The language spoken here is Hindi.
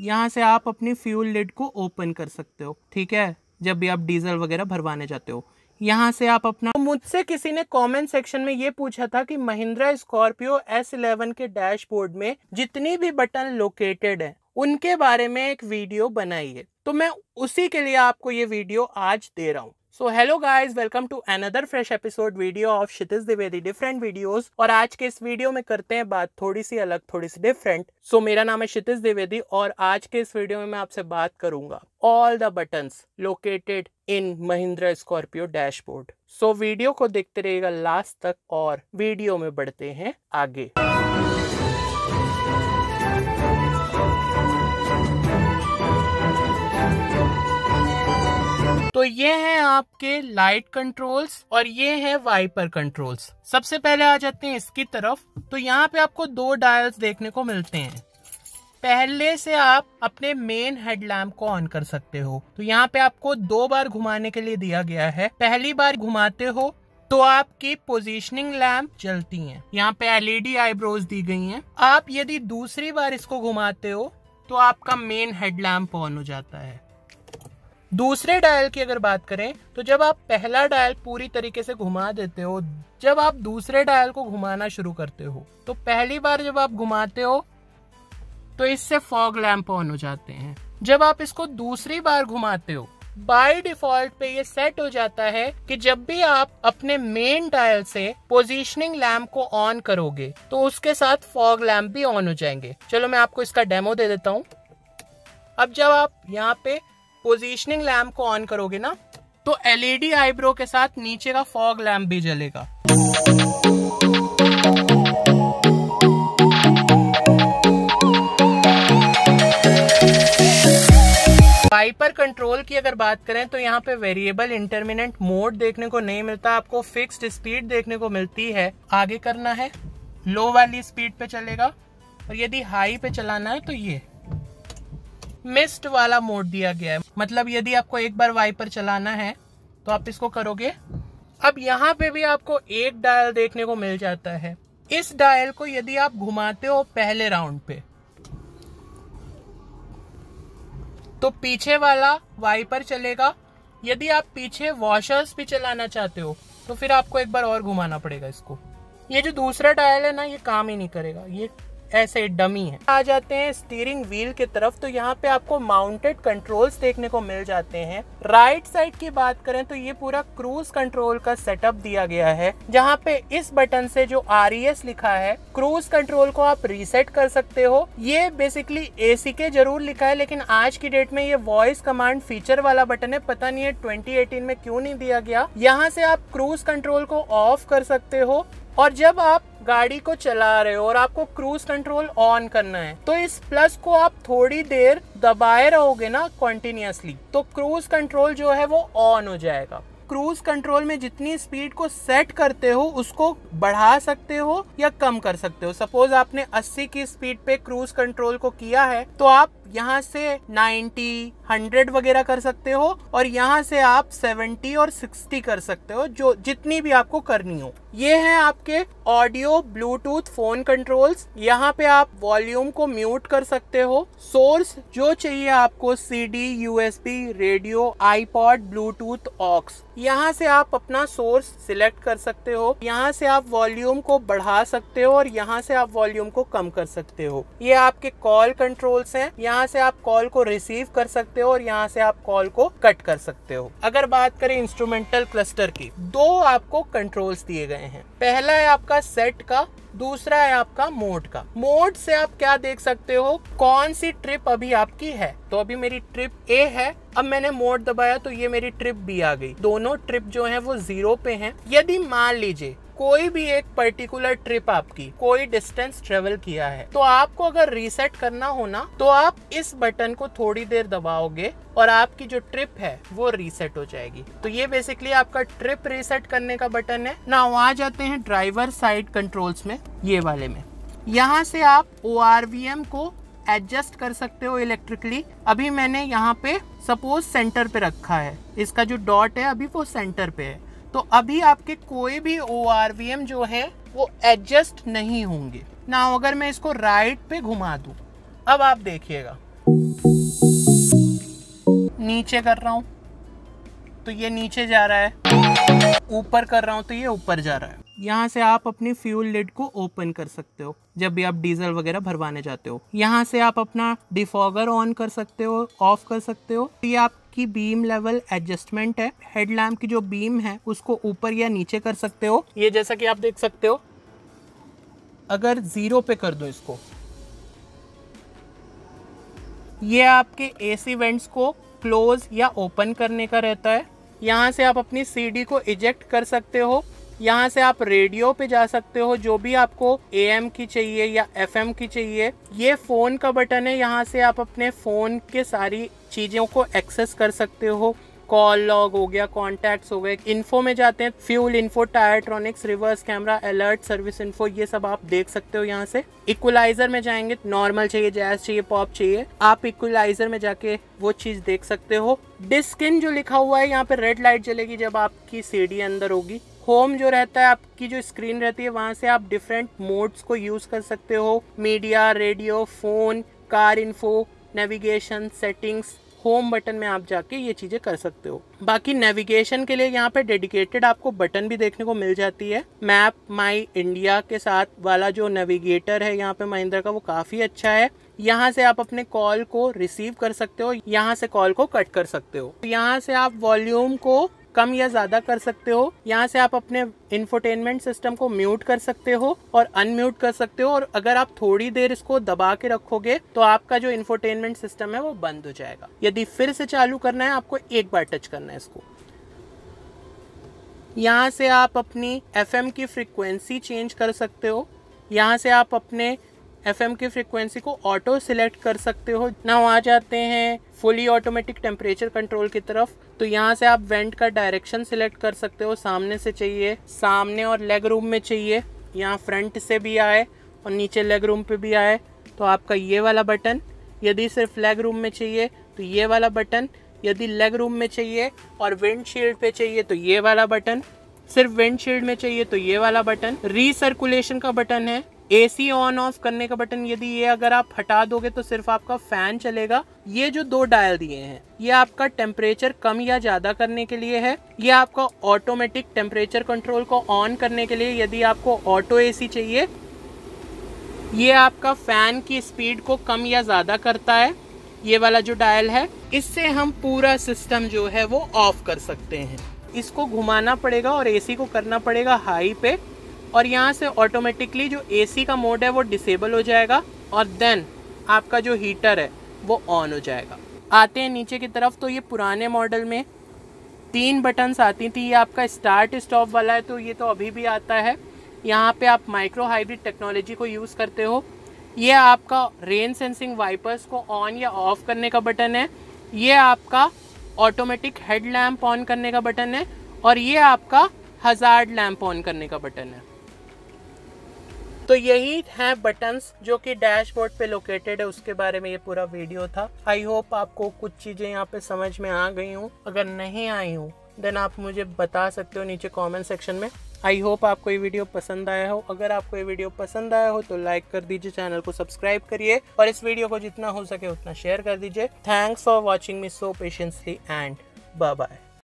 यहाँ से आप अपनी फ्यूल लिड को ओपन कर सकते हो ठीक है जब भी आप डीजल वगैरह भरवाने जाते हो यहाँ से आप अपना तो मुझसे किसी ने कमेंट सेक्शन में ये पूछा था कि महिंद्रा स्कॉर्पियो एस इलेवन के डैशबोर्ड में जितनी भी बटन लोकेटेड है उनके बारे में एक वीडियो बनाइए तो मैं उसी के लिए आपको ये वीडियो आज दे रहा हूँ so hello guys welcome to another fresh episode video of Kshitij Dwivedi different videos और आज के इस वीडियो में करते हैं बात थोड़ी सी अलग थोड़ी सी डिफरेंट सो so, मेरा नाम है क्षितिज द्विवेदी और आज के इस वीडियो में मैं आपसे बात करूंगा all the button located in Mahindra Scorpio dashboard so video को देखते रहिएगा लास्ट तक और वीडियो में बढ़ते हैं आगे तो ये है आपके लाइट कंट्रोल्स और ये है वाइपर कंट्रोल्स सबसे पहले आ जाते हैं इसकी तरफ तो यहाँ पे आपको दो डायल्स देखने को मिलते हैं पहले से आप अपने मेन हेडलैम्प को ऑन कर सकते हो तो यहाँ पे आपको दो बार घुमाने के लिए दिया गया है पहली बार घुमाते हो तो आपकी पोजीशनिंग लैम्प जलती हैं। यहाँ पे एलईडी आईब्रोज दी गई हैं। आप यदि दूसरी बार इसको घुमाते हो तो आपका मेन हेडलैम्प ऑन हो जाता है दूसरे डायल की अगर बात करें तो जब आप पहला डायल पूरी तरीके से घुमा देते हो जब आप दूसरे डायल को घुमाना शुरू करते हो तो पहली बार जब आप घुमाते हो तो इससे फॉग लैंप ऑन हो जाते हैं जब आप इसको दूसरी बार घुमाते हो बाय डिफॉल्ट पे ये सेट हो जाता है कि जब भी आप अपने मेन डायल से पोजीशनिंग लैम्प को ऑन करोगे तो उसके साथ फॉग लैम्प भी ऑन हो जाएंगे चलो मैं आपको इसका डेमो दे देता हूँ अब जब आप यहाँ पे पोजीशनिंग लैम्प को ऑन करोगे ना तो एलईडी आईब्रो के साथ नीचे का फॉग लैम्प भी जलेगा वाइपर कंट्रोल की अगर बात करें तो यहाँ पे वेरिएबल इंटरमिनेंट मोड देखने को नहीं मिलता आपको फिक्स्ड स्पीड देखने को मिलती है आगे करना है लो वाली स्पीड पे चलेगा और यदि हाई पे चलाना है तो ये मिस्ट वाला मोड दिया गया है मतलब यदि आपको एक बार वाइपर चलाना है तो आप इसको करोगे अब यहाँ पे भी आपको एक डायल देखने को मिल जाता है इस डायल को यदि आप घुमाते हो पहले राउंड पे तो पीछे वाला वाइपर चलेगा यदि आप पीछे वॉशर्स भी चलाना चाहते हो तो फिर आपको एक बार और घुमाना पड़ेगा इसको ये जो दूसरा डायल है ना ये काम ही नहीं करेगा ये ऐसे डमी है आ जाते हैं स्टीयरिंग व्हील के तरफ तो यहाँ पे आपको माउंटेड कंट्रोल्स देखने को मिल जाते हैं राइट साइड की बात करें तो ये पूरा क्रूज कंट्रोल का सेटअप दिया गया है जहाँ पे इस बटन से जो आर e लिखा है क्रूज कंट्रोल को आप रीसेट कर सकते हो ये बेसिकली एसी के जरूर लिखा है लेकिन आज की डेट में ये वॉइस कमांड फीचर वाला बटन है पता नहीं है एटीन में क्यों नहीं दिया गया यहाँ से आप क्रूज कंट्रोल को ऑफ कर सकते हो और जब आप गाड़ी को चला रहे हो और आपको क्रूज कंट्रोल ऑन करना है तो इस प्लस को आप थोड़ी देर दबाए रहोगे ना कॉन्टिन्यूसली तो क्रूज कंट्रोल जो है वो ऑन हो जाएगा क्रूज कंट्रोल में जितनी स्पीड को सेट करते हो उसको बढ़ा सकते हो या कम कर सकते हो सपोज आपने 80 की स्पीड पे क्रूज कंट्रोल को किया है तो आप यहाँ से 90, 100 वगैरह कर सकते हो और यहाँ से आप 70 और 60 कर सकते हो जो जितनी भी आपको करनी हो ये है आपके ऑडियो ब्लूटूथ फोन कंट्रोल्स यहाँ पे आप वॉल्यूम को म्यूट कर सकते हो सोर्स जो चाहिए आपको C D USB radio iPod Bluetooth aux यहाँ से आप अपना सोर्स सिलेक्ट कर सकते हो यहाँ से आप वॉल्यूम को बढ़ा सकते हो और यहाँ से आप वॉल्यूम को कम कर सकते हो ये आपके कॉल कंट्रोल्स हैं यहाँ यहाँ से आप कॉल को रिसीव कर सकते हो और यहाँ से आप कॉल को कट कर सकते हो अगर बात करें इंस्ट्रूमेंटल क्लस्टर की दो आपको कंट्रोल्स दिए गए हैं पहला है आपका सेट का दूसरा है आपका मोड का मोड से आप क्या देख सकते हो कौन सी ट्रिप अभी आपकी है तो अभी मेरी ट्रिप ए है अब मैंने मोड दबाया तो ये मेरी ट्रिप बी आ गई दोनों ट्रिप जो है वो जीरो पे हैं यदि मान लीजिए कोई भी एक पर्टिकुलर ट्रिप आपकी कोई डिस्टेंस ट्रेवल किया है तो आपको अगर रीसेट करना हो ना तो आप इस बटन को थोड़ी देर दबाओगे और आपकी जो ट्रिप है वो रीसेट हो जाएगी तो ये बेसिकली आपका ट्रिप रीसेट करने का बटन है ना आ जाते हैं ड्राइवर साइड कंट्रोल्स में ये वाले में यहाँ से आप ओ को एडजस्ट कर सकते हो इलेक्ट्रिकली अभी मैंने यहाँ पे सपोज सेंटर पे रखा है इसका जो डॉट है अभी वो सेंटर पे है तो अभी आपके कोई भी ओ जो है वो एडजस्ट नहीं होंगे ना अगर मैं इसको राइट पे घुमा दू अब आप देखिएगा नीचे कर रहा हूं तो ये नीचे जा रहा है ऊपर कर रहा हूँ तो ये ऊपर जा रहा है यहाँ से आप अपनी फ्यूल लिड को ओपन कर सकते हो जब भी आप डीजल वगैरह भरवाने जाते हो यहाँ से आप अपना डिफॉगर ऑन कर सकते हो ऑफ कर सकते हो ये आप की बीम लेवल एडजस्टमेंट है हेडलैम्प की जो बीम है उसको ऊपर या नीचे कर सकते हो ये जैसा कि आप देख सकते हो अगर ज़ीरो पे कर दो इसको ये आपके एसी वेंट्स को क्लोज या ओपन करने का रहता है यहाँ से आप अपनी सीडी को इजेक्ट कर सकते हो यहाँ से आप रेडियो पे जा सकते हो जो भी आपको एम की चाहिए या एफएम की चाहिए ये फ़ोन का बटन है यहाँ से आप अपने फ़ोन के सारी चीज़ों को एक्सेस कर सकते हो कॉल लॉग हो गया कॉन्टैक्ट्स हो गए इन्फो में जाते हैं fuel info Tyretronics reverse camera alert service info ये सब आप देख सकते हो यहाँ से इक्वलाइजर में जाएंगे नॉर्मल चाहिए जैस चाहिए पॉप चाहिए आप इक्वलाइजर में जाके वो चीज़ देख सकते हो डिस्किन जो लिखा हुआ है यहाँ पे रेड लाइट जलेगी जब आपकी सी अंदर होगी होम जो रहता है आपकी जो स्क्रीन रहती है वहाँ से आप डिफरेंट मोड्स को यूज़ कर सकते हो media radio phone car info navigation settings home button में आप जाके ये चीज़ें कर सकते हो बाकी नेविगेशन के लिए यहाँ पे डेडिकेटेड आपको बटन भी देखने को मिल जाती है मैप माई इंडिया के साथ वाला जो नेविगेटर है यहाँ पे महिंद्रा का वो काफ़ी अच्छा है यहाँ से आप अपने कॉल को रिसीव कर सकते हो यहाँ से कॉल को कट कर सकते हो यहाँ से आप वॉल्यूम को कम या ज़्यादा कर सकते हो यहाँ से आप अपने इन्फोटेनमेंट सिस्टम को म्यूट कर सकते हो और अनम्यूट कर सकते हो और अगर आप थोड़ी देर इसको दबा के रखोगे तो आपका जो इन्फोटेनमेंट सिस्टम है वो बंद हो जाएगा यदि फिर से चालू करना है आपको एक बार टच करना है इसको यहाँ से आप अपनी एफ की फ्रिक्वेंसी चेंज कर सकते हो यहाँ से आप अपने एफ की फ्रिक्वेंसी को ऑटो सिलेक्ट कर सकते हो ना आ जाते हैं फुली ऑटोमेटिक टेम्परेचर कंट्रोल की तरफ तो यहाँ से आप वेंट का डायरेक्शन सिलेक्ट कर सकते हो सामने से चाहिए सामने और लेग रूम में चाहिए यहाँ फ्रंट से भी आए और नीचे लेग रूम पे भी आए तो आपका ये वाला बटन यदि सिर्फ लेग रूम में चाहिए तो ये वाला बटन यदि लेग रूम में चाहिए और विंडशील्ड पे चाहिए तो ये वाला बटन सिर्फ विंडशील्ड में चाहिए तो ये वाला बटन रीसर्कुलेशन का बटन है एसी ऑन ऑफ करने का बटन यदि ये अगर आप हटा दोगे तो सिर्फ आपका फैन चलेगा ये जो दो डायल दिए हैं ये आपका टेम्परेचर कम या ज़्यादा करने के लिए है ये आपका ऑटोमेटिक टेम्परेचर कंट्रोल को ऑन करने के लिए यदि आपको ऑटो एसी चाहिए ये आपका फ़ैन की स्पीड को कम या ज़्यादा करता है ये वाला जो डायल है इससे हम पूरा सिस्टम जो है वो ऑफ कर सकते हैं इसको घुमाना पड़ेगा और एसी को करना पड़ेगा हाई पे और यहाँ से ऑटोमेटिकली जो एसी का मोड है वो डिसेबल हो जाएगा और देन आपका जो हीटर है वो ऑन हो जाएगा आते हैं नीचे की तरफ तो ये पुराने मॉडल में तीन बटन्स आती थी ये आपका स्टार्ट स्टॉप वाला है तो ये तो अभी भी आता है यहाँ पे आप माइक्रो हाइब्रिड टेक्नोलॉजी को यूज़ करते हो ये आपका रेन सेंसिंग वाइपर्स को ऑन या ऑफ करने का बटन है ये आपका ऑटोमेटिक हेड लैम्प ऑन करने का बटन है और ये आपका हज़ार लैम्प ऑन करने का बटन है तो यही है बटन्स जो कि डैशबोर्ड पे लोकेटेड है उसके बारे में ये पूरा वीडियो था आई होप आपको कुछ चीज़ें यहाँ पे समझ में आ गई हूँ अगर नहीं आई हूँ देन आप मुझे बता सकते हो नीचे कमेंट सेक्शन में आई होप आपको ये वीडियो पसंद आया हो अगर आपको ये वीडियो पसंद आया हो तो लाइक कर दीजिए चैनल को सब्सक्राइब करिए और इस वीडियो को जितना हो सके उतना शेयर कर दीजिए thanks for watching me so patiently and bye bye